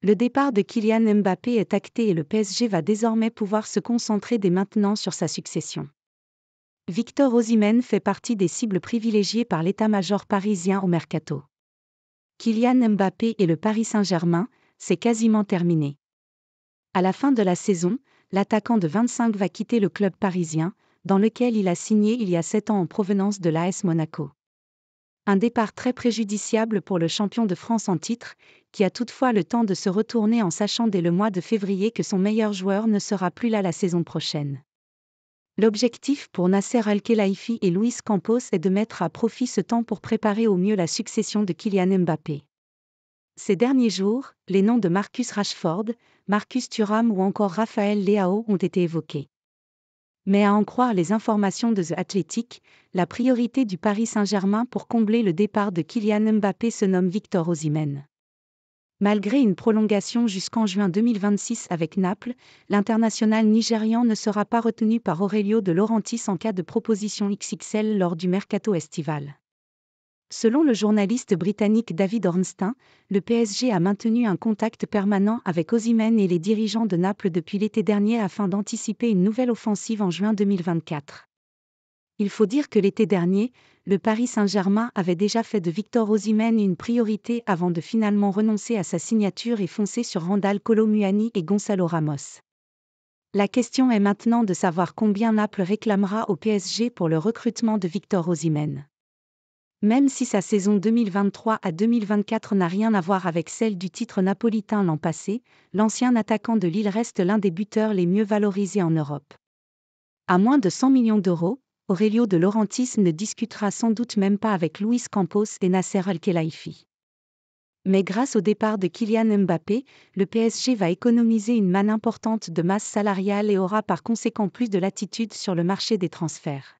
Le départ de Kylian Mbappé est acté et le PSG va désormais pouvoir se concentrer dès maintenant sur sa succession. Victor Osimhen fait partie des cibles privilégiées par l'état-major parisien au mercato. Kylian Mbappé et le Paris Saint-Germain, c'est quasiment terminé. À la fin de la saison, l'attaquant de 25 va quitter le club parisien, dans lequel il a signé il y a 7 ans en provenance de l'AS Monaco. Un départ très préjudiciable pour le champion de France en titre, qui a toutefois le temps de se retourner en sachant dès le mois de février que son meilleur joueur ne sera plus là la saison prochaine. L'objectif pour Nasser Al-Khelaifi et Luis Campos est de mettre à profit ce temps pour préparer au mieux la succession de Kylian Mbappé. Ces derniers jours, les noms de Marcus Rashford, Marcus Thuram ou encore Raphaël Leao ont été évoqués mais à en croire les informations de The Athletic, la priorité du Paris Saint-Germain pour combler le départ de Kylian Mbappé se nomme Victor Osimhen. Malgré une prolongation jusqu'en juin 2026 avec Naples, l'international nigérian ne sera pas retenu par Aurelio de Laurentiis en cas de proposition XXL lors du mercato estival. Selon le journaliste britannique David Ornstein, le PSG a maintenu un contact permanent avec Osimhen et les dirigeants de Naples depuis l'été dernier afin d'anticiper une nouvelle offensive en juin 2024. Il faut dire que l'été dernier, le Paris Saint-Germain avait déjà fait de Victor Osimhen une priorité avant de finalement renoncer à sa signature et foncer sur Randall Colomuani et Gonzalo Ramos. La question est maintenant de savoir combien Naples réclamera au PSG pour le recrutement de Victor Osimhen. Même si sa saison 2023 à 2024 n'a rien à voir avec celle du titre napolitain l'an passé, l'ancien attaquant de Lille reste l'un des buteurs les mieux valorisés en Europe. À moins de 100 millions d'euros, Aurelio de Laurentis ne discutera sans doute même pas avec Luis Campos et Nasser Al-Khelaifi. Mais grâce au départ de Kylian Mbappé, le PSG va économiser une manne importante de masse salariale et aura par conséquent plus de latitude sur le marché des transferts.